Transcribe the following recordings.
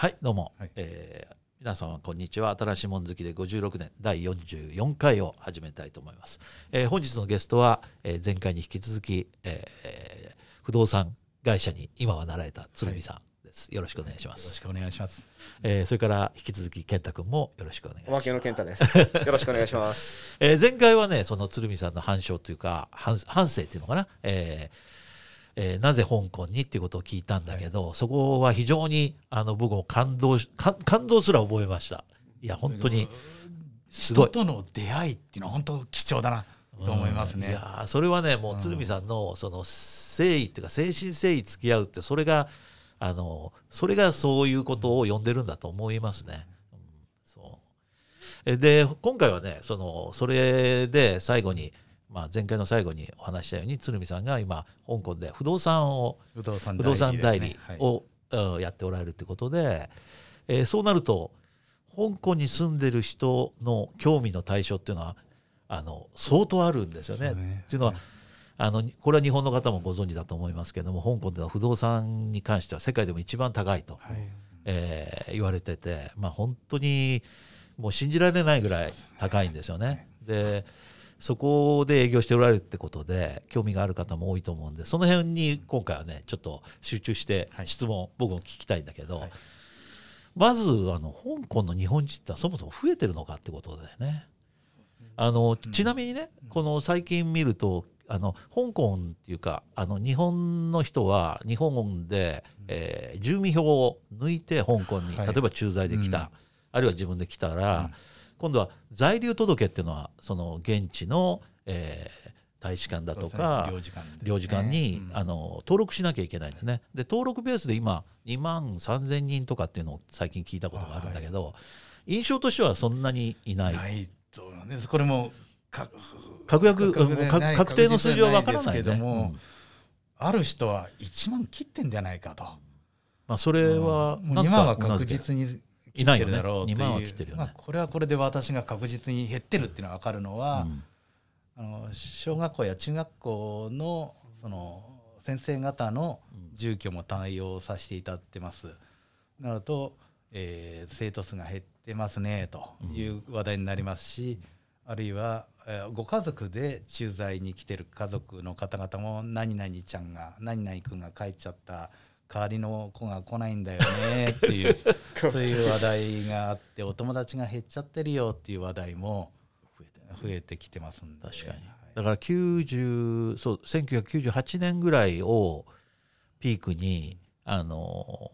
はいどうも、はい、えー、皆様こんにちは新しいもん好きで56年第44回を始めたいと思います、えー、本日のゲストは、えー、前回に引き続き、えー、不動産会社に今はなられた鶴見さん、はいよろしくお願いします。よろしくお願いします。えー、それから引き続き健太君もよろしくお願いします。おまけの健太です。よろしくお願いします。えー、前回はね、その鶴見さんの反証というか、反省っていうのかな。えーえー、なぜ香港にっていうことを聞いたんだけど、はい、そこは非常にあの僕も感動感動すら覚えましたいや本当に人との出会いっていうのは本当貴重だなと思いますね、うん、いやそれはねもう鶴見さんのその誠意っていうか誠心誠意付き合うってそれがあのそれがそういうことを呼んでるんだと思いますね。うん、そうで今回はねそのそれで最後にまあ、前回の最後にお話したように鶴見さんが今香港で不動産を不動産代理を、やっておられるということで、えー、そうなると香港に住んでる人の興味の対象っていうのはあの相当あるんですよね。ねっていうのは、あのこれは日本の方もご存知だと思いますけども香港では不動産に関しては世界でも一番高いと、はい、えー、言われてて、まあ、本当にもう信じられないぐらい高いんですよね。で、ねはいそこで営業しておられるってことで興味がある方も多いと思うんでその辺に今回はねちょっと集中して質問、はい、僕も聞きたいんだけど、はい、まずあの香港の日本人ってそもそも増えてるのかってことだよね。あのちなみにね、うん、この最近見るとあの香港っていうかあの日本の人は日本で、えー、住民票を抜いて香港に、例えば駐在で来た、うん、あるいは自分で来たら、今度は在留届っていうのはその現地の、えー、大使館だとか領事館、ね,、に、うん、あの登録しなきゃいけないんですね。で登録ベースで今2万3,000人とかっていうのを最近聞いたことがあるんだけど、はい、印象としてはそんなにいない。ないとね、これも確約確定の数字は分からない、ね、けども、うん、ある人は1万切ってんじゃないかと。まあ、それは、うん、2万は確実にいないよね万は来てるよね、まあ、これはこれで私が確実に減ってるっていうのは分かるのは、うん、あの小学校や中学校のその先生方の住居も対応させていただってます。なると、えー、生徒数が減ってますねという話題になりますし、うん、あるいは、えー、ご家族で駐在に来てる家族の方々も何々ちゃんが何々君が帰っちゃった。代わりの子が来ないんだよねっていう そういう話題があってお友達が減っちゃってるよっていう話題も増えてきてますんで確かに、だから90そう1998年ぐらいをピークにあの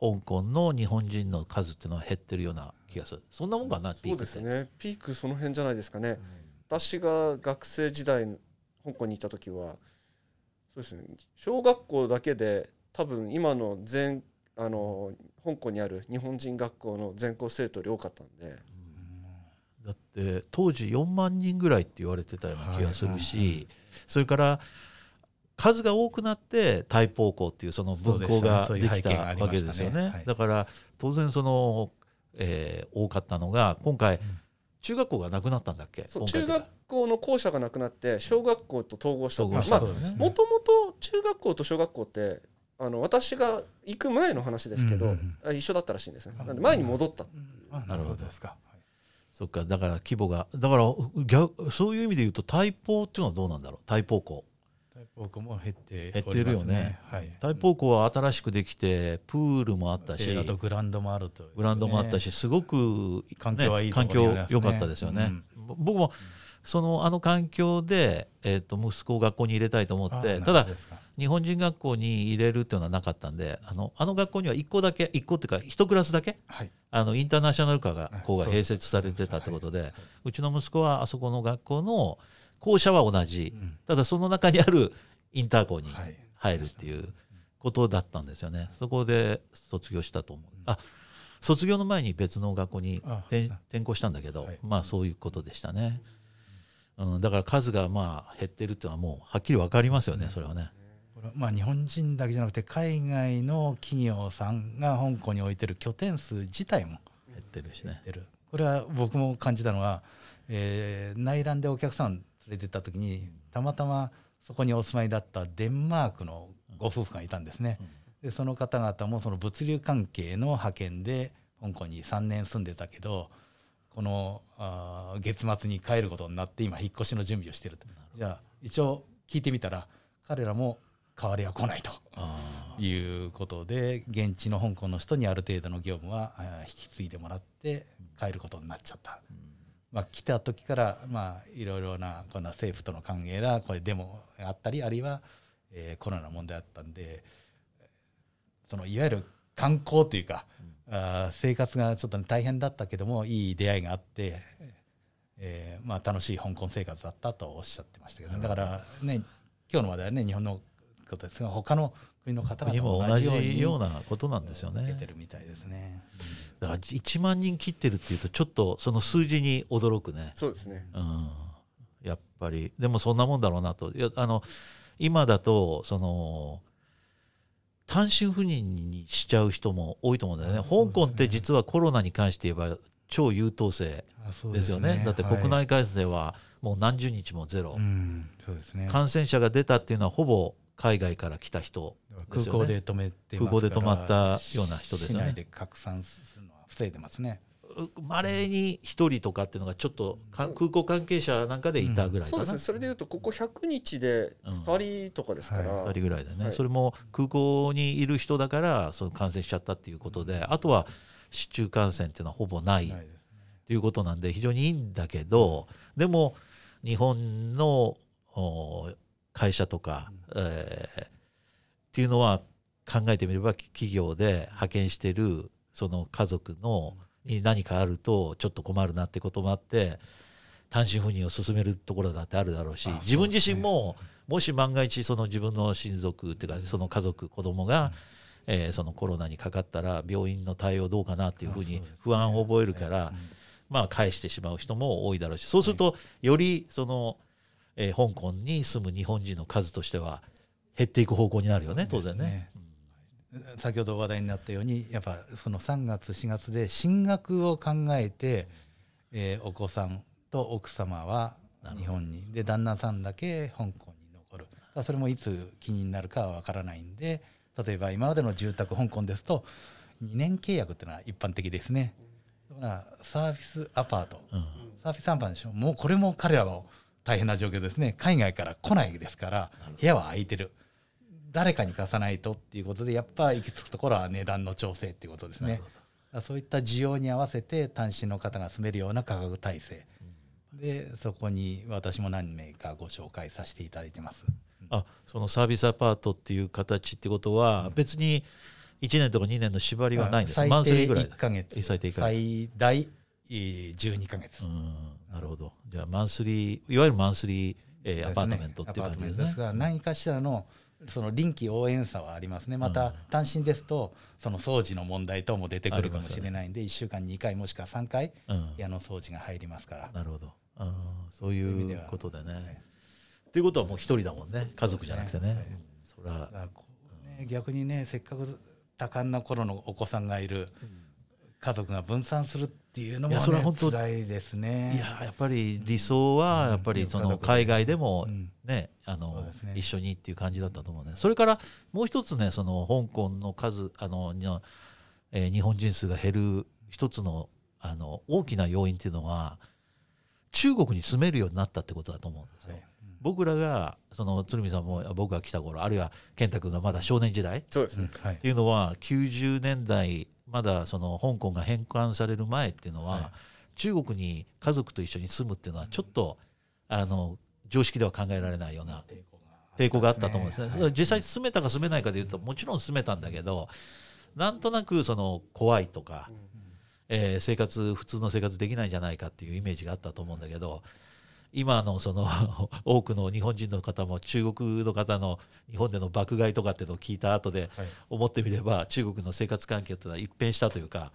香港の日本人の数っていうのは減ってるような気がするそんなもんかな、うん、ピークそうですねピークその辺じゃないですかね、うん、私が学生時代香港にいた時はそうですね小学校だけで多分今の全あの香港にある日本人学校の全校生徒より多かったんで。だって当時4万人ぐらいって言われてたような気がするし、それから数が多くなってタイ校っていうその分校ができたわけですよね、ねはい、だから当然その、えー、多かったのが今回、中学校がなくなったんだっけ中学校の校舎がなくなって小学校と統合したまあもともと中学校と小学校ってあの私が行く前の話ですけど、うんうん、一緒だったらしいんですねなんで前に戻ったなるほどですかそっかだから規模がだから逆そういう意味で言うと対抗っていうのはどうなんだろう対抗校対抗校も減って減ってるよね、はい、対抗校は新しくできてプールもあったしあとグランドもあると、ね、グランドもあったしすごく、ね、環境はいい、ね、環境良かったですよね、うん、僕も、うんそのあの環境で、えー、と息子を学校に入れたいと思ってただ日本人学校に入れるっていうのはなかったんであのあの学校には1校だけ1校っていうか1クラスだけ、はい、あのインターナショナル科が校が併設されてたってことで、はい、うちの息子はあそこの学校の校舎は同じ、うん、ただその中にあるインター校に入るっていうことだったんですよね、はい、そこで卒業したと思う。うん、あ卒業の前に別の学校に転校したんだけど、まあそういうことでしたね。うん、だから数がまあ減ってるっていうのはもうはっきり分かりますよね、それはね。まあ、日本人だけじゃなくて海外の企業さんが香港に置いてる拠点数自体も減ってるしねこれは僕も感じたのは、えー、内覧でお客さん連れてった時にたまたまそこにお住まいだったデンマークのご夫婦がいたんですね、でその方々もその物流関係の派遣で香港に3年住んでたけどこのあ月末に帰ることになって今引っ越しの準備をしてるとじゃあ一応聞いてみたら彼らも代わりは来ないということで現地の香港の人にある程度の業務は引き継いでもらって帰ることになっちゃった。うん、まあ、来た時から、まあ、いろいろなこな政府との歓迎だこれデモあったりあるいは、えコロナの問題あったんでそのいわゆる観光というか、うん、あ生活がちょっと、大変だったけどもいい出会いがあって、えーまあ、楽しい香港生活だったとおっしゃってましたけど、ね、だからね今日の話題はね日本のことですが他の国の方々も同じようなことなんですよね。てるみたいですね。だから1万人切ってるっていうとちょっとその数字に驚くね。そうですね。うん、やっぱりでもそんなもんだろうなと。いやあの今だとその単身赴任にしちゃう人も多いと思うんだよね。香港って実はコロナに関して言えば超優等生ですよね。ねだって国内感染はもう何十日もゼロ、うんね、感染者が出たっていうのはほぼ海外から来た人、ね、空港で止めて空港で止まったような人ですよね。で拡散するのは防いでますね。まれに1人とかっていうのがちょっと空港関係者なんかでいたぐらい、うん、そうですそれでいうとここ100日で2人とかですから、うんはい、2人ぐらいだね、はい、それも空港にいる人だからその感染しちゃったっていうことであとは市中感染っていうのはほぼないっていうことなんで非常にいいんだけどでも日本の会社とか、うん、えー、っていうのは考えてみれば企業で派遣してるその家族の、うんに何かあるとちょっと困るなってこともあって単身赴任を進めるところだってあるだろうし自分自身ももし万が一その自分の親族っていうかその家族子供が、えー、そのコロナにかかったら病院の対応どうかなっていうふうに不安を覚えるから、まあ、返してしまう人も多いだろうしそうするとよりその、えー、香港に住む日本人の数としては減っていく方向になるよね当然ね。先ほど話題になったようにやっぱその3月4月で進学を考えて、えー、お子さんと奥様は日本にで旦那さんだけ香港に残るそれもいつ気になるかは分からないんで例えば今までの住宅香港ですと2年契約っていうのは一般的ですねだからサービスアパート、うん、サービスアパートでしょもうこれも彼らの大変な状況ですね海外から来ないですから部屋は空いてる。誰かに貸さないとっていうことでやっぱ行き着くところは値段の調整っていうことですね。そういった需要に合わせて単身の方が住めるような価格体制、でそこに私も何名かご紹介させていただいてます。あそのサービスアパートっていう形ってことは別に1年とか2年の縛りはないんです、うん、マンスリーい1ヶ月最大12か月なるほどじゃあマンスリーいわゆるマンスリー、えー、アパートメントっていう感じですねですが何かしらの、うんその臨機応変さはありますねまた単身ですとその掃除の問題等も出てくるかもしれないんで、1週間に2回もしくは3回、矢家の掃除が入りますから。なるほどあそういうことだね。と、はい、いうことはもう一人だもんね家族じゃなくてね。そはね逆にねせっかく多感な頃のお子さんがいる。うん家族が分散するっていうのも、ね、それは本当辛いですねいややっぱり理想はやっぱりその海外でもね、うん、あの、ね、一緒にっていう感じだったと思うねそれからもう一つねその香港の数あのえ日本人数が減る一つのあの大きな要因っていうのは中国に住めるようになったってことだと思うんですよ。はい僕らがその鶴見さんも僕が来た頃あるいは健太君がまだ少年時代そうです、ね、っていうのは90年代まだその香港が返還される前っていうのは、はい、中国に家族と一緒に住むっていうのはちょっと、うん、あの常識では考えられないような抵抗があったと思うんですね。すねはい、実際住めたか住めないかでいうともちろん住めたんだけどなんとなくその怖いとか、うん、えー、生活普通の生活できないんじゃないかっていうイメージがあったと思うんだけど。うん今のその 多くの日本人の方も中国の方の日本での爆買いとかっていうのを聞いた後で思ってみれば中国の生活環境というのは一変したというか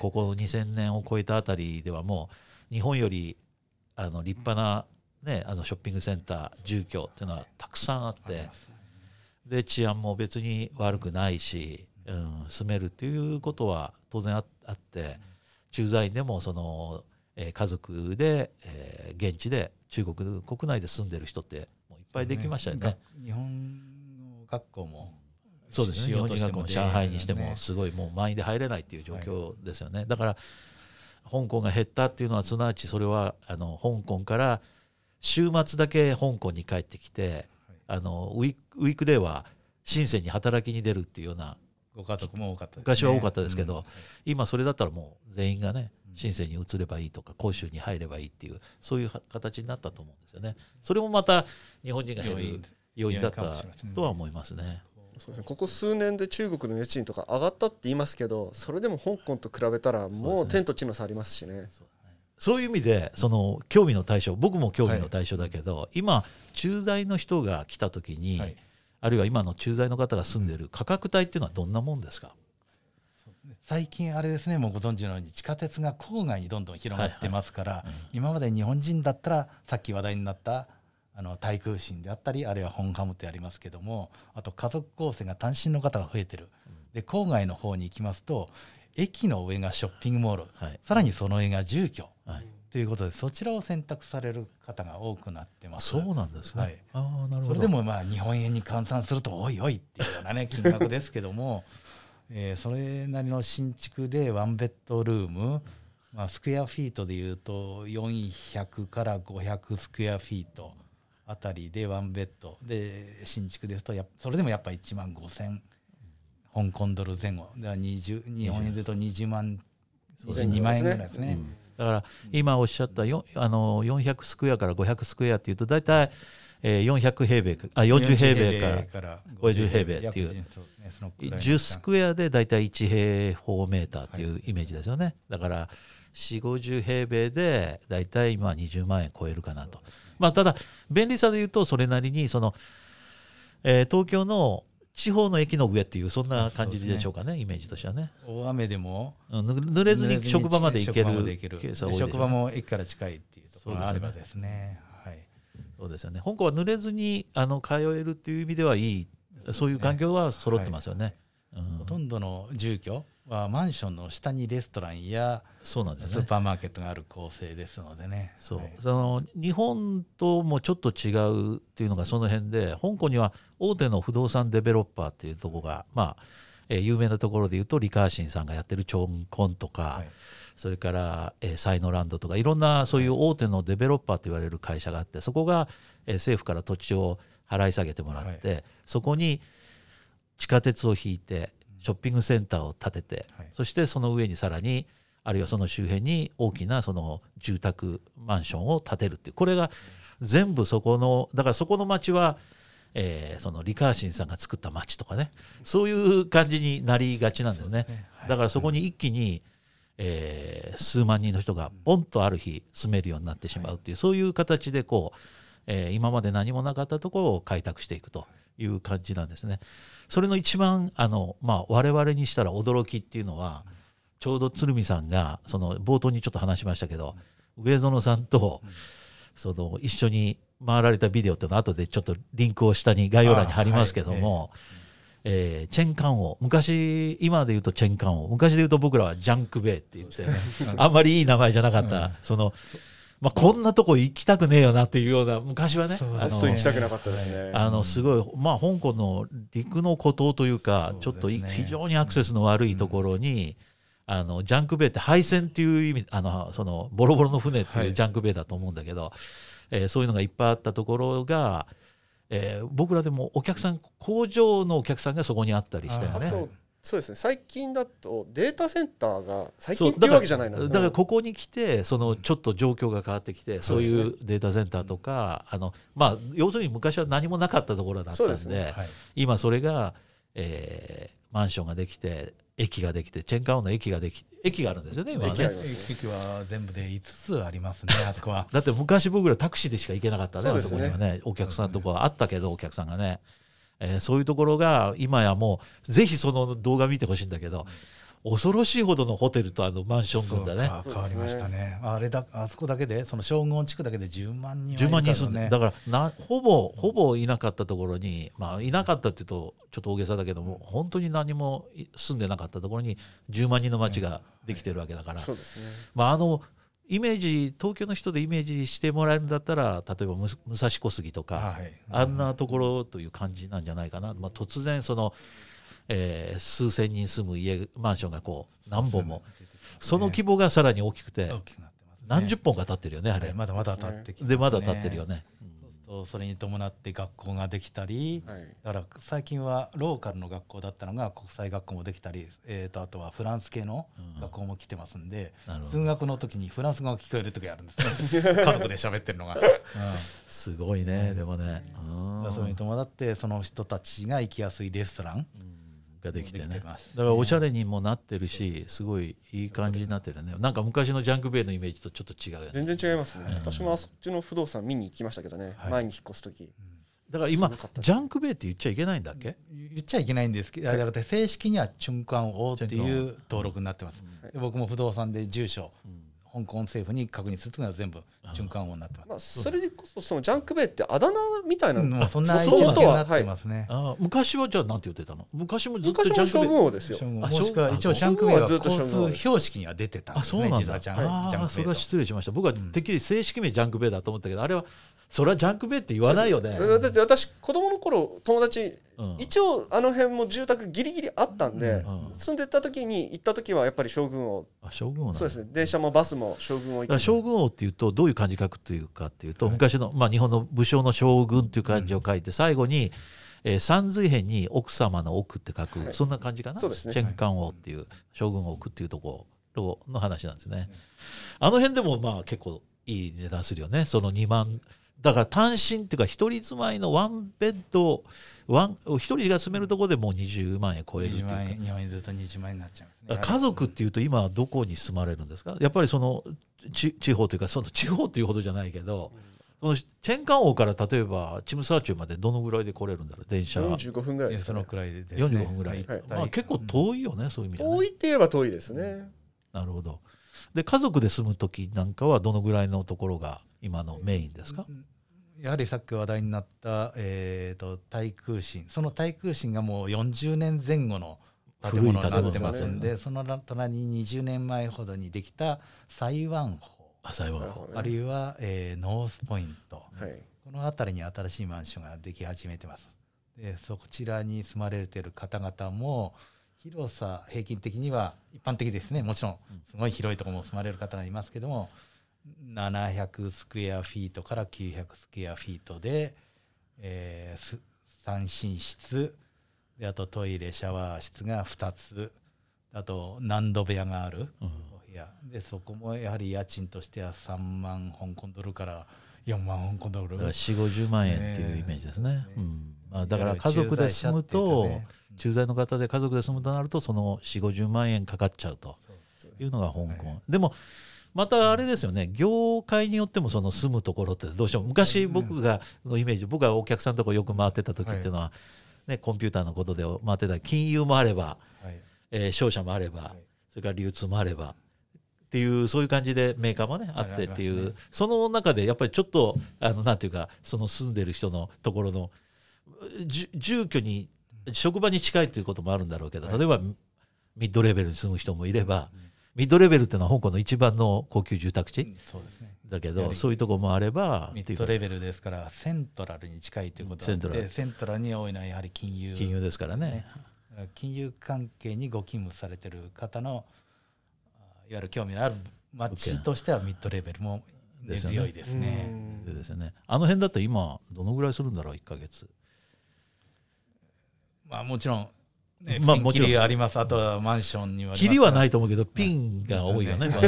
ここ2000年を超えたあたりではもう日本よりあの立派な、ね、あのショッピングセンター住居っていうのはたくさんあってで治安も別に悪くないし、うん、住めるっていうことは当然あって駐在員でもその。えー、家族で、えー、現地で中国国内で住んでる人ってもういっぱいできましたよね。ね日本の学校も、そうですね。日本人学校も上海にしてもすごいもう満員で入れないっていう状況ですよね。はい、だから香港が減ったっていうのはすなわちそれはあの香港から週末だけ香港に帰ってきて、はい、あのウィークでは深センに働きに出るっていうようなご家族も多かった、ね、昔は多かったですけど、うんはい、今それだったらもう全員がね深セに移ればいいとか広州に入ればいいっていうそういう形になったと思うんですよね。それもまた日本人が減る要因だったとは思いますね。そうですね、ここ数年で中国の家賃とか上がったって言いますけどそれでも香港と比べたらもう天と地の差ありますしね。そういう意味でその興味の対象僕も興味の対象だけど、はい、今駐在の人が来た時に、はい、あるいは今の駐在の方が住んでる価格帯っていうのはどんなもんですか最近あれですねもうご存知のように地下鉄が郊外にどんどん広がってますから、はいはいうん、今まで日本人だったらさっき話題になったあの対空心であったりあるいは本ハムってありますけどもあと家族構成が単身の方が増えてる、で郊外の方に行きますと駅の上がショッピングモール、はい、さらにその上が住居、はい、ということでそちらを選択される方が多くなってますそうなんですね、はい、あなるほどそれでもまあ日本円に換算するとおいおいっていうようなね金額ですけどもえー、それなりの新築でワンベッドルーム、まあ、スクエアフィートでいうと400から500スクエアフィートあたりでワンベッドで新築ですとやそれでもやっぱ1万5,000香港ドル前後では20日本円でと20万22万円ぐらいですね。だから今おっしゃったよあの400スクエアから500スクエアっていうと大体えー、400平米あ40平米から50平米っていう、10スクエアで大体1平方メーターっていうイメージですよね、だから4 5 0平米で大体今20万円超えるかなと、まあ、ただ便利さで言うとそれなりにその、えー、東京の地方の駅の上っていうそんな感じでしょうかね、ね、イメージとしてはね大雨でも、濡れずに職場まで行ける職場も駅から近いっていうところがあればですねそうですよね。香港は濡れずにあの通えるっていう意味ではいい、そういう環境は揃ってますよね。ほとんどの住居はマンションの下にレストランやそうなんです、ね、スーパーマーケットがある構成ですのでね。そう、はい、その日本ともちょっと違うっていうのがその辺で、香港には大手の不動産デベロッパーっていうとこがまあ。えー、有名なところでいうとリカーシンさんがやってるチョンコンとか、はい、それから、えー、サイノランドとかいろんなそういう大手のデベロッパーと言われる会社があってそこが、えー、政府から土地を払い下げてもらって、はい、そこに地下鉄を引いてショッピングセンターを建てて、はい、そしてその上にさらにあるいはその周辺に大きなその住宅マンションを建てるっていうこれが全部そこのだからそこの町は、えー、その李嘉欣さんが作った町とかねそういう感じになりがちなんですね。すねはい、だからそこに一気に、うんえー、数万人の人がボンとある日住めるようになってしまうっていう、そういう形でこう、えー、今まで何もなかったところを開拓していくという感じなんですね。それの一番あの、まあ、我々にしたら驚きっていうのはちょうど鶴見さんがその冒頭にちょっと話しましたけど上園さんとその一緒に回られたビデオっていうのは後でちょっとリンクを下に概要欄に貼りますけども。はいえー、チェンカン王昔今で言うとチェンカン王昔で言うと僕らはジャンクベイって言って、ね、あんまりいい名前じゃなかった、うん、その、まあ、こんなとこ行きたくねえよなというような昔はねねあの行きたくなかったですねあのすごい、まあ、香港の陸の孤島というか、ね、ちょっと非常にアクセスの悪いところに、うん、あのジャンクベイって廃船っていう意味あのそのボロボロの船っていうジャンクベイだと思うんだけど、はい、えー、そういうのがいっぱいあったところが。えー、僕らでもお客さん工場のお客さんがそこにあったりしたよね。そうですね最近だとデータセンターが最近っていうわけじゃないのだからここに来てそのちょっと状況が変わってきて、うん、そういうデータセンターとか、あのまあ、要するに昔は何もなかったところだったんで、ねはい、今それが、えー、マンションができて駅ができてチェンカオの駅ができ駅があるんですよね今ね、駅は全部で5つありますね あそこはだって昔僕らタクシーでしか行けなかったね、ね、あそこにはねお客さんとこはあったけど、ね、お客さんがね、えー、そういうところが今やもうぜひその動画見てほしいんだけど、うん恐ろしいほどのホテルとあのマンション群だね変わりましたねあれだあそこだけでその将軍地区だけで十万人十、ね、万人住んでだからなほぼほぼいなかったところに、まあ、いなかったっていうとちょっと大げさだけども本当に何も住んでなかったところに十万人の街ができてるわけだから、うんね、まあ、あのイメージ東京の人でイメージしてもらえるんだったら例えば武蔵小杉とか、はいうん、あんなところという感じなんじゃないかな、まあ、突然そのえー、数千人住む家マンションがこう何本もその規模がさらに大きくて何十本か建ってるよねあれまだまだ建ってきてまだ建ってるよねそれに伴って学校ができたり、だから最近はローカルの学校だったのが国際学校もできたり、えー、とあとはフランス系の学校も来てますんで、数学の時にフランス語が聞こえる時あるんですね 家族で喋ってるのが、うん、すごいねでもね、それに伴ってその人たちが行きやすいレストラン、うんができてねだからおしゃれにもなってるしすごいいい感じになってるねなんか昔のジャンクベイのイメージとちょっと違う、やつ全然違いますね、うん、私もあそっちの不動産見に行きましたけどね、はい、前に引っ越す時、だから今ジャンクベイって言っちゃいけないんだっけ言っちゃいけないんですけどい、だから正式にはチュンカン王っていう登録になってます、僕も不動産で住所、うん香港政府に確認するというのは全部循環音になってます、まあ、それでこそそのジャンクベイってあだ名みたいな、うん、そんなことになってますね、昔はじゃあなて言ってたの昔もずっとジャンクベイ昔も将軍ですよもしくは一応ジャンクベイは交通標識には出てたんですねあそうなんだ、はい、それは失礼しました僕はてっきり正式名ジャンクベイだと思ったけどあれはそれはジャンクベイって言わないよねだって私子供の頃友達、うん、一応あの辺も住宅ギリギリあったんで、うんうん、住んでた時に行った時はやっぱり将軍を将軍をそうですね電車もバスも将軍を将軍王っていうとどういう漢字書くというかっていうと、はい、昔の、まあ、日本の武将の将軍っていう漢字を書いて、最後にえー、三髄編に奥様の奥って書く、はい、そんな感じかな、そうですね、チェンカン王っていう、将軍奥っていうところの話なんですね。あの辺でもまあ結構いい値段するよね、その2万だから単身っていうか一人住まいのワンベッドワン一人が住めるところでもう20万円超えるっていう日本にずと20万円になっちゃいます、ね、家族っていうと今どこに住まれるんですかやっぱりそのち地方というかその地方というほどじゃないけど、そのチェンカン王から例えばチムサーチュまでどのぐらいで来れるんだろう電車45分ぐらいですか、ね、そのくらいでで、ね、45分ぐらい、はい、まあ、結構遠いよね、うん、そういう意味で、ね、遠いって言えば遠いですね、うん、なるほどで家族で住む時なんかはどのぐらいのところが今のメインですか、うんやはりさっき話題になった、えーと、対空心その対空心がもう40年前後の建物になってますんで、ね、その隣に20年前ほどにできた台湾法あ台湾法、あるいは、えー、ノースポイント、はい、この辺りに新しいマンションができ始めてます。でそちらに住まれてる方々も広さ平均的には一般的ですねもちろんすごい広いとこも住まれる方がいますけども。うん700スクエアフィートから900スクエアフィートで、えー、三寝室であとトイレシャワー室が2つあと何度部屋があるお部屋、でそこもやはり家賃としては3万香港ドルから4万香港ドル4 5 0万円っていうイメージですね、うんまあ、だから家族で住むと、駐在の方で家族で住むとなるとその4 5 0万円かかっちゃうというのが香港、でもまたあれですよね業界によってもその住むところってどうしても昔僕がのイメージ、僕がお客さんとこよく回ってた時っていうのは、ね、コンピューターのことで回ってた金融もあれば、はえ商社もあれば、それから流通もあればっていうそういう感じでメーカーもねあってっていう、その中でやっぱりちょっとあのなんていうかその住んでる人のところの住居に職場に近いということもあるんだろうけど例えばミッドレベルに住む人もいれば、ミッドレベルっていうのは香港の一番の高級住宅地、そうですね、だけどそういうとこもあればミッドレベルですからセントラルに近いということなセントラルに多いのはやはり金融、金融ですからね金融関係にご勤務されてる方のいわゆる興味のある街としてはミッドレベルも根強いですね。ですよね。あの辺だって今どのぐらいするんだろう1か月。まあもちろんまあもちろん。あります。あとはマンションには。りはないと思うけど、ピンが多いよね。ま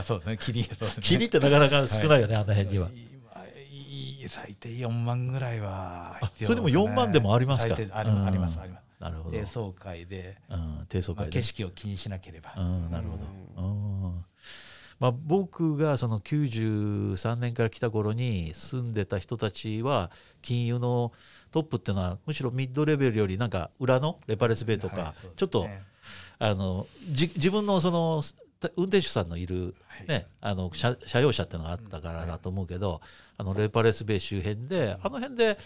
あそうですね。霧、りうりってなかなか少ないよね、あの辺には。最低四万ぐらいはそれでも四万でもありますかありますありますなるほど低層階で,、うん低層階で。景色を気にしなければ、うんなるほど、うん。まあ、僕がその九十三年から来た頃に住んでた人たちは金融のトップっていうのはむしろミッドレベルよりなんか裏のレパレスベイとか、はいね、ちょっとあのじ自分のその運転手さんのいるね、はい、あの車用車っていうのがあったからだと思うけど、うんはい、あのレパレスベイ周辺で、あの辺で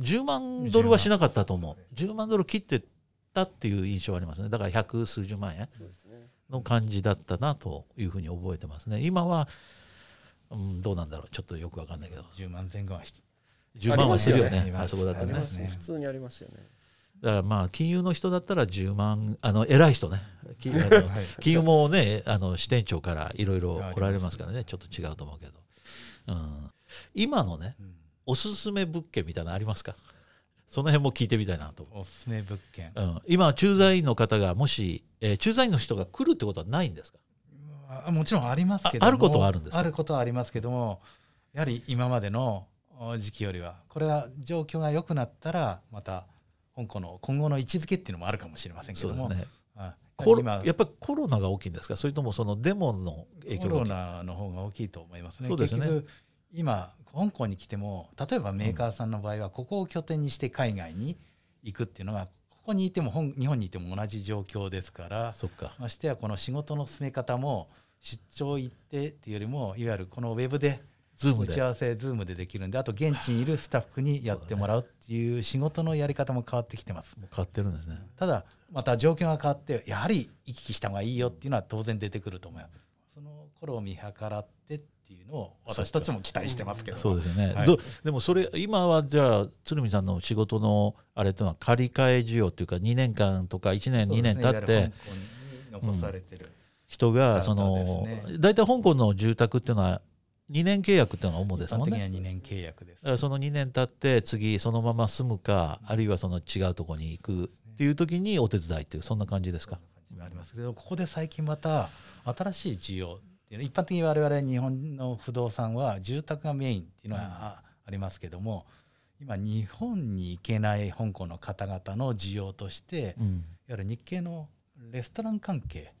10万ドルはしなかったと思う10万ドル切ってたっていう印象はありますねだから百数十万円の感じだったなというふうに覚えてますね今は、うん、どうなんだろうちょっとよく分かんないけど10万前後は10万はするよね、ね、あそこだとね普通にありますよねだからまあ金融の人だったら10万あの偉い人ね金融もねあの支店長からいろいろおられますからねちょっと違うと思うけど、うん、今のね、おすすめ物件みたいなのありますかその辺も聞いてみたいなとおすすめ物件、うん、今駐在員の方がもし、えー、駐在員の人が来るってことはないんですかもちろんありますけどあることはあるんですあることはありますけどもやはり今までの時期よりはこれは状況が良くなったらまた香港の今後の位置づけっていうのもあるかもしれませんけども。ね、コロやっぱりコロナが大きいんですか、それともそのデモの影響コロナの方が大きいと思いますね。そうですね今香港に来ても例えばメーカーさんの場合はここを拠点にして海外に行くっていうのはここにいても日本にいても同じ状況ですからましてやこの仕事の進め方も出張行ってっていうよりもいわゆるこのウェブでズーム打ち合わせ、ズームでできるんで、あと現地にいるスタッフにやってもらうっていう仕事のやり方も変わってきてます。変わってるんですね。ただ、また状況が変わって、やはり行き来した方がいいよっていうのは当然出てくると思います。その頃を見計らってっていうのを私たちも期待してますけど。そうですね。はい、でもそれ、今はじゃあ、鶴見さんの仕事のあれというのは借り換え需要というか、2年間とか1年、ね、2年経って。残されてる、うん、人がその、ね、大体香港の住宅っていうのは2年契約っていうのが主ですもんね。的には2年契約です。だからその2年経って次そのまま住むか、うん、あるいはその違うとこに行くっていう時にお手伝いっていうそんな感じですか。ありますけどここで最近また新しい需要一般的に我々日本の不動産は住宅がメインっていうのはありますけども、うん、今日本に行けない香港の方々の需要として、うん、いわゆる日系のレストラン関係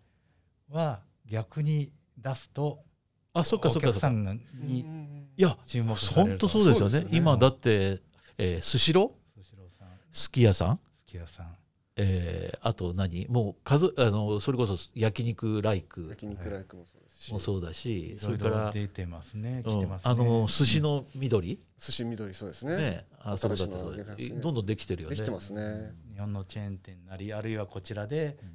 は逆に出すとあそっかそっかそっかいや本当そうですよね、ね、今だってスシローすき家さんすき家さんえー、あと何もう数あのそれこそ焼肉ライク焼肉ライクもそうですしもそうだしそれから出てますね来てますね、あの寿司の緑、うん、寿司緑そうですねねあそれだったそうね、どんどんできてるよねできてますね日本のチェーン店なりあるいはこちらで、うん、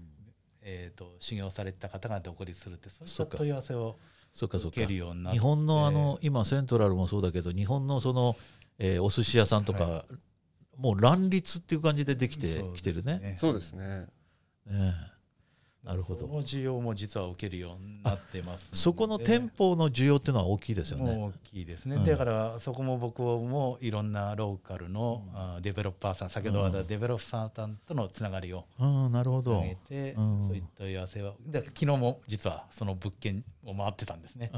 えっ、ー、と修行された方が独立するってそういった問い合わせを受けるようになって日本のあの今セントラルもそうだけど日本のその、えー、お寿司屋さんとか、はい、もう乱立っていう感じでできてきてるねそうですねねなるほど。の需要も実は受けるようになってます。そこの店舗の需要っていうのは大きいですよね。大きいですね。うん、だからそこも僕もいろんなローカルの、うん、デベロッパーさん、先ほどはデベロッパーさんとのつながりを上げて、うん、そういった問い合わせは、で昨日も実はその物件を回ってたんですね。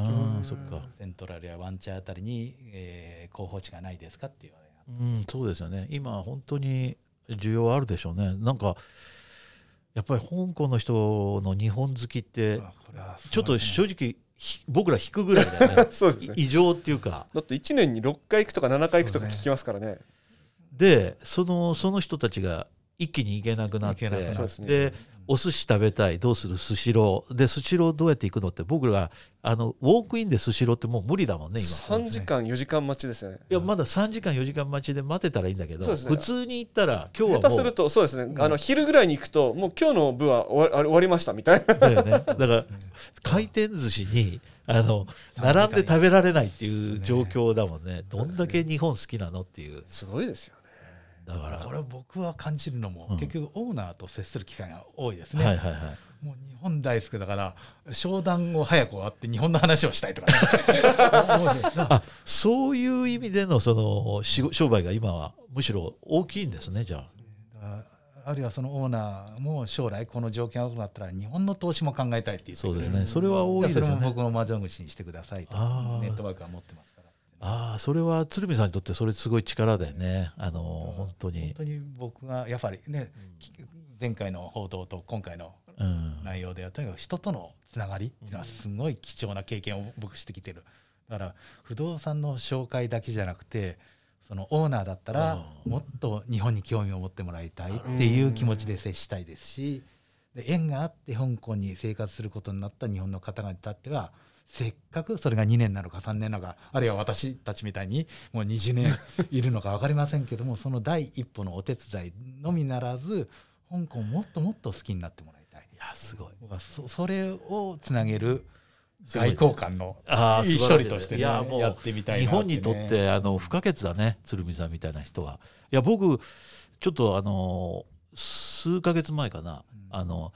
そっか。セントラルやワンチャーあたりに、えー、候補地がないですかっていう話。うん、そうですよね。今本当に需要あるでしょうね。なんか。やっぱり香港の人の日本好きってちょっと正直僕ら引くぐらいだよね ね異常っていうかだって1年に6回行くとか7回行くとか聞きますからね、ね、でそのその人たちが一気に行けなくなってで、ね、お寿司食べたいどうするスシローでスシローどうやって行くのって僕らあのウォークインでスシローってもう無理だもんね今3時間4時間待ちですよねいやまだ3時間4時間待ちで待てたらいいんだけど、普通に行ったら今日は下手するとそうですね、あの昼ぐらいに行くともう今日の部は終わ終わりましたみたいなだよ ねだから回転寿司にあの並んで食べられないっていう状況だもんね、ね、どんだけ日本好きなのっていうすごいですよねだからこれ僕は感じるのも、結局オーナーと接する機会が多いですね、はいはいはい、もう日本大好きだから商談を早く終わって日本の話をしたいとか、ね、あそういう意味でのその商売が今はむしろ大きいんですねじゃあ。あるいはそのオーナーも将来この条件が良くなったら日本の投資も考えたいって言ってそうですねそれは多いですねそれも僕の魔女口にしてくださいとネットワークは持ってますああそれは鶴見さんにとってそれすごい力だよねあの本当に本当に僕がやっぱりね、前回の報道と今回の内容ではとにかく人とのつながりっていうのはすごい貴重な経験を僕してきてるだから不動産の紹介だけじゃなくてそのオーナーだったらもっと日本に興味を持ってもらいたいっていう気持ちで接したいですしで縁があって香港に生活することになった日本の方々にとってはせっかくそれが2年なのか3年なのかあるいは私たちみたいにもう20年いるのか分かりませんけどもその第一歩のお手伝いのみならず香港もっともっと好きになってもらいたい。いやすごい僕はそそれをつなげる外交官の一人として、ね、いやもうやってみたい、ね、日本にとってあの不可欠だね鶴見さんみたいな人は。いや僕ちょっとあの数か月前かな、うん、あの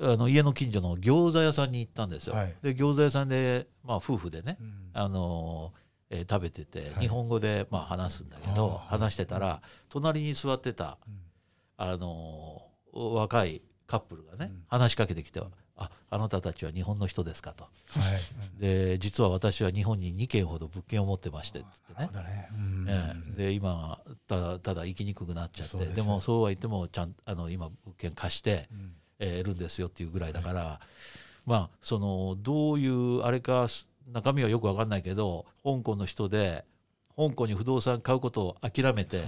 あの家の近所の餃子屋さんに行ったんですよ、はい、で餃子屋さんで、まあ、夫婦でね、うん、あのえー、食べてて、はい、日本語で、まあ、話すんだけど話してたら隣に座ってた、あの若いカップルがね、うん、話しかけてきてああなたたちは日本の人ですかと」はい、で「実は私は日本に2軒ほど物件を持ってまして」っつってねね、で今ただただ生きにくくなっちゃってで,、もそうは言ってもちゃんあの今物件貸して。うんえー、るんですよっていうぐらいだから、まあそのどういうあれか中身はよく分かんないけど香港の人で香港に不動産買うことを諦めて、は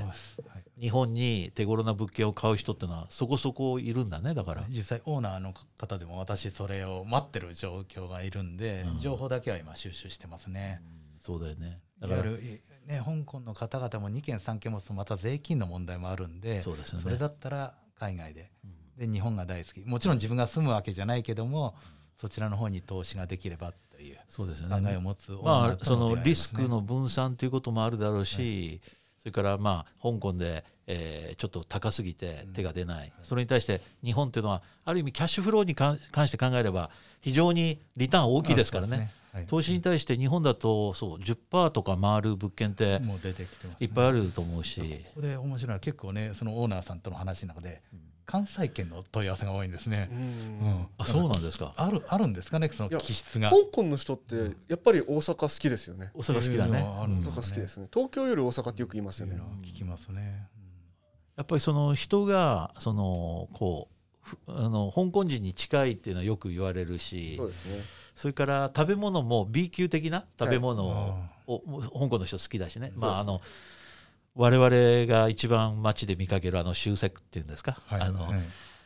い、日本に手頃な物件を買う人ってのはそこそこいるんだねだから実際オーナーの方でも私それを待ってる状況がいるんで、うん、情報だけは今収集してますね、うん、そうだよねだからね香港の方々も2件3件持つとまた税金の問題もあるんで、ね、それだったら海外でで日本が大好きもちろん自分が住むわけじゃないけどもそちらの方に投資ができればという考えを持つ、ね、まあ、そのリスクの分散ということもあるだろうし、はい、それからまあ香港で、えー、ちょっと高すぎて手が出ない、うん、それに対して日本というのはある意味キャッシュフローに関して考えれば非常にリターン大きいですからね。投資に対して日本だとそう10%とか回る物件っていっぱいあると思うし、ここで面白いのは結構ねそのオーナーさんとの話の中で、関西圏の問い合わせが多いんですね。うん、あ、そうなんですか。ある、あるんですかね、その気質が。香港の人って、やっぱり大阪好きですよね。大阪好きだね。大阪好きですね。東京より大阪ってよく言いますよね。聞きますね。うん。やっぱりその人が、その、こう、あの香港人に近いっていうのはよく言われるし。そうですね。それから食べ物も B 級的な食べ物を、香港の人好きだしね、まああの我々が一番街で見かけるあの集積っていうんですか、はい、あの、はい、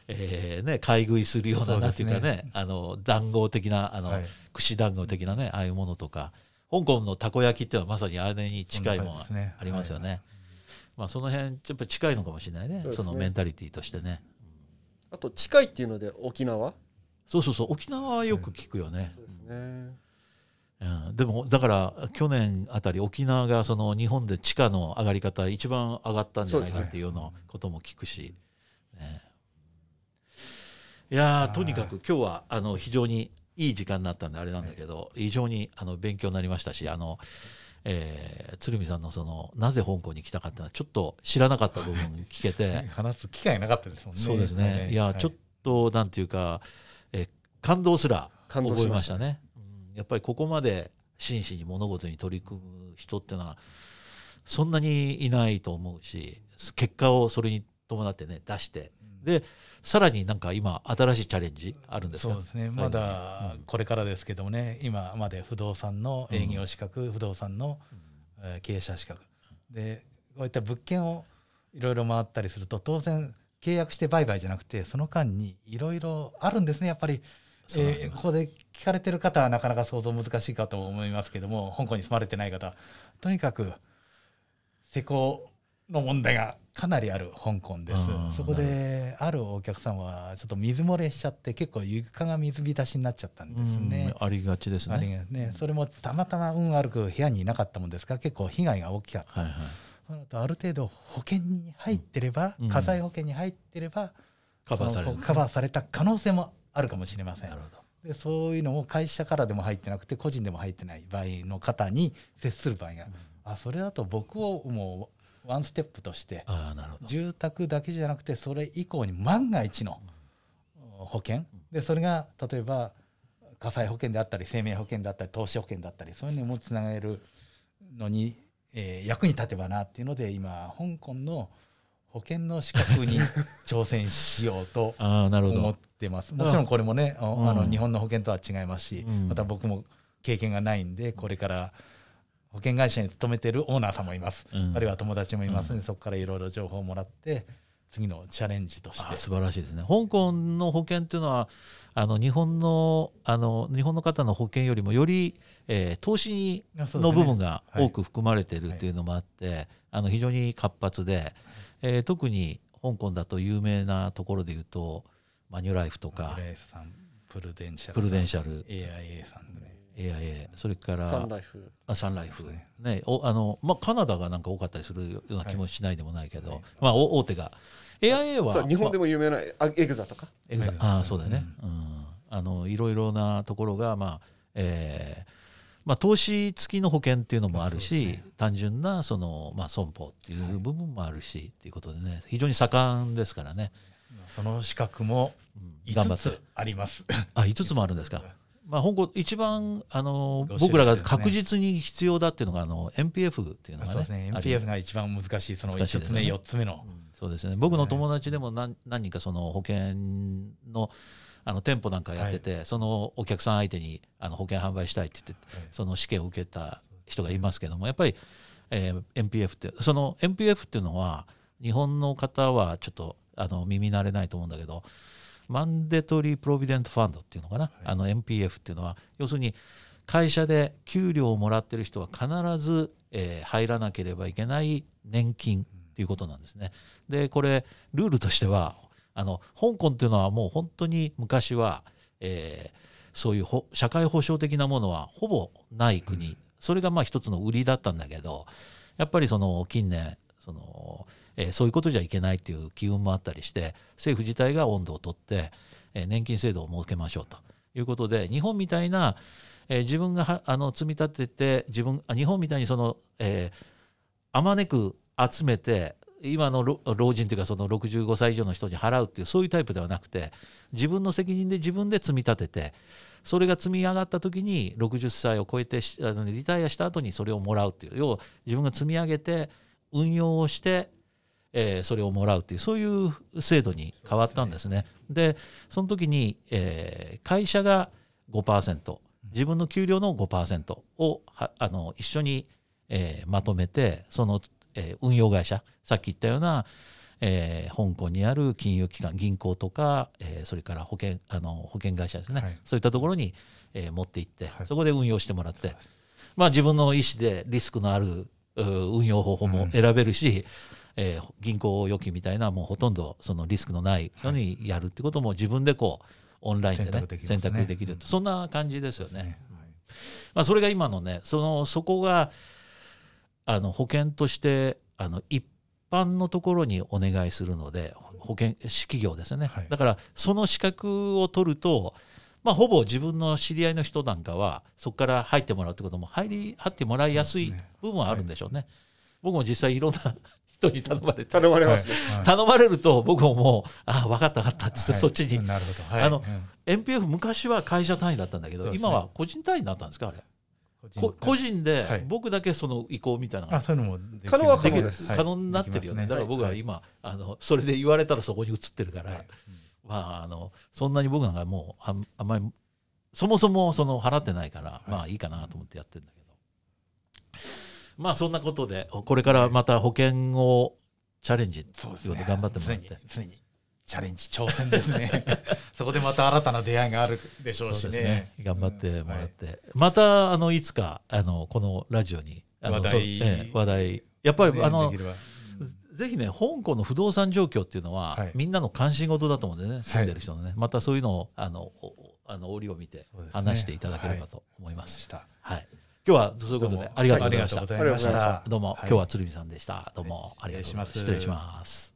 えー、ね、買い食いするようななんていうかね、ね、あの談合的なあの、はい、串団子的なねああいうものとか香港のたこ焼きっていうのはまさにあれに近いものありますよね。ねはい、まあ、その辺ちょっと近いのかもしれないね、ね、そのメンタリティーとしてね。あと近いっていうので沖縄そうそうそう沖縄はよく聞くよね。そうですねうん、でもだから去年あたり沖縄がその日本で地価の上がり方一番上がったんじゃないかっていうようなことも聞くし、ね、いやとにかく今日はあの非常にいい時間になったんであれなんだけど、非常にあの勉強になりましたしあの、えー、鶴見さんのそのなぜ香港に来たかっていうのはちょっと知らなかった部分聞けて 話す機会なかったですもんねそうですね、いや、ちょっとなんていうか、えー、感動すら覚えましたね。やっぱりここまで真摯に物事に取り組む人っていうのはそんなにいないと思うし結果をそれに伴ってね出して。でさらになんか今新しいチャレンジあるんですそうですねまだこれからですけどもね、うん、今まで不動産の営業資格、うん、不動産の経営者資格でこういった物件をいろいろ回ったりすると当然契約して売買じゃなくてその間にいろいろあるんですねやっぱりえー、ここで聞かれてる方はなかなか想像難しいかと思いますけども香港に住まれてない方とにかく施工の問題がかなりある香港ですそこであるお客さんはちょっと水漏れしちゃって結構床が水浸しになっちゃったんですねありがちですね、ね、それもたまたま運悪く部屋にいなかったもんですから結構被害が大きかった、はいはい、ある程度保険に入ってれば、うん、火災保険に入ってれば、うん、カバーされた可能性もあるかもしれません。でそういうのも会社からでも入ってなくて個人でも入ってない場合の方に接する場合が、うん、あそれだと僕をもうワンステップとして住宅だけじゃなくてそれ以降に万が一の保険でそれが例えば火災保険であったり生命保険であったり投資保険だったりそういうのもつなげるのに、えー、役に立てばなっていうので今香港の保険の資格に挑戦しようと 思ってますもちろんこれもねあの、日本の保険とは違いますし、うん、また僕も経験がないんでこれから保険会社に勤めてるオーナーさんもいます、うん、あるいは友達もいますので、そこからいろいろ情報をもらって次のチャレンジとして素晴らしいですね香港の保険というのはあの日本のあの日本の方の保険よりもより、えー、投資の部分が多く含まれているというのもあって、ねはい、あの非常に活発で、えー、特に香港だと有名なところで言うとマニュライフとかプルデンシャルプルデンシャル AIA さんでね AIA それからサンライフあサンライフね、おあの、まあ、カナダがなんか多かったりするような気もしないでもないけど、はい、まあ、お大手が AIA は日本でも有名な、エグザとかエグザあそうだよね、うん、うん、あのいろいろなところがまあえーまあ、投資付きの保険っていうのもあるし、ね、単純なその、まあ、損保っていう部分もあるし、はい、っていうことでね非常に盛んですからねその資格も5つあります、あ5つもあるんですかまあ、本校一番あの、ね、僕らが確実に必要だっていうのがあの MPF っていうのが、ね、そうですね MPF が一番難しいその1つ目、ね、4つ目の、うん、そうですね僕の友達でも何何人かその保険のあの店舗なんかやってて、はい、そのお客さん相手にあの保険販売したいって言って、はい、その試験を受けた人がいますけどもやっぱり、えー、MPF ってその MPF っていうのは日本の方はちょっとあの耳慣れないと思うんだけどマンデトリー・プロビデント・ファンドっていうのかな、はい、あの MPF っていうのは要するに会社で給料をもらってる人は必ず、えー、入らなければいけない年金っていうことなんですね。でこれルールとしてはあの香港っていうのはもう本当に昔は、えー、そういう社会保障的なものはほぼない国、うん、それがまあ一つの売りだったんだけどやっぱりその近年その、えー、そういうことじゃいけないっていう機運もあったりして政府自体が温度をとって、えー、年金制度を設けましょうということで日本みたいな、えー、自分があの積み立てて自分日本みたいにその、えー、あまねく集めて今の老人というかその65歳以上の人に払うというそういうタイプではなくて自分の責任で自分で積み立ててそれが積み上がった時に60歳を超えてあのリタイアした後にそれをもらうという要は自分が積み上げて運用をして、えー、それをもらうというそういう制度に変わったんですね。で、ね、その時に、えー、会社が5%自分の給料の5%をはあの一緒に、えー、まとめてそのえ運用会社さっき言ったような、えー、香港にある金融機関銀行とか、えー、それから保険あの保険会社ですね、はい、そういったところに、えー、持っていって、はい、そこで運用してもらって、まあ、自分の意思でリスクのある運用方法も選べるし、うん、え銀行預金みたいなもうほとんどそのリスクのないようにやるってことも自分でこうオンラインでね選択できる,、ね、選択できる、うん、そんな感じですよね。そ、ねはい、まあ、それが今のねそのそこがあの保険としてあの一般のところにお願いするので保険企業ですね、はい、だからその資格を取ると、まあ、ほぼ自分の知り合いの人なんかはそこから入ってもらうってことも入り入ってもらいやすい部分はあるんでしょうね。うねはい、僕も実際いろんな人に頼まれ頼まれます、ねはい、頼まれると僕ももうあ分かった分かったっってそっちに、はい、はい、あの、うん、NPF 昔は会社単位だったんだけど、ね、今は個人単位になったんですかあれ個人で僕だけその移行みたいな、はい、あそういうのも可能は可能です可能になってるよねはい、だから僕は今、はい、あのそれで言われたらそこに移ってるから、まああのそんなに僕なんかもうああんまりそもそもその払ってないから、まあいいかなと思ってやってるんだけどまあそんなことでこれからまた保険をチャレンジを頑張ってもらって。常に常にチャレンジ挑戦ですね そこでまた新たな出会いがあるでしょうしね、ね、頑張ってもらって、うんはい、またあのいつかあのこのラジオに話題ええ、話題やっぱり、ね、あのぜひね香港の不動産状況っていうのは、はい、みんなの関心事だと思うんでね住んでる人のね、はい、またそういうのをあのあの折を見て話していただければと思います。はい、今日はそういうことでありがとうございました。どうも今日は鶴見さんでした。どうもありがとうございます。失礼します。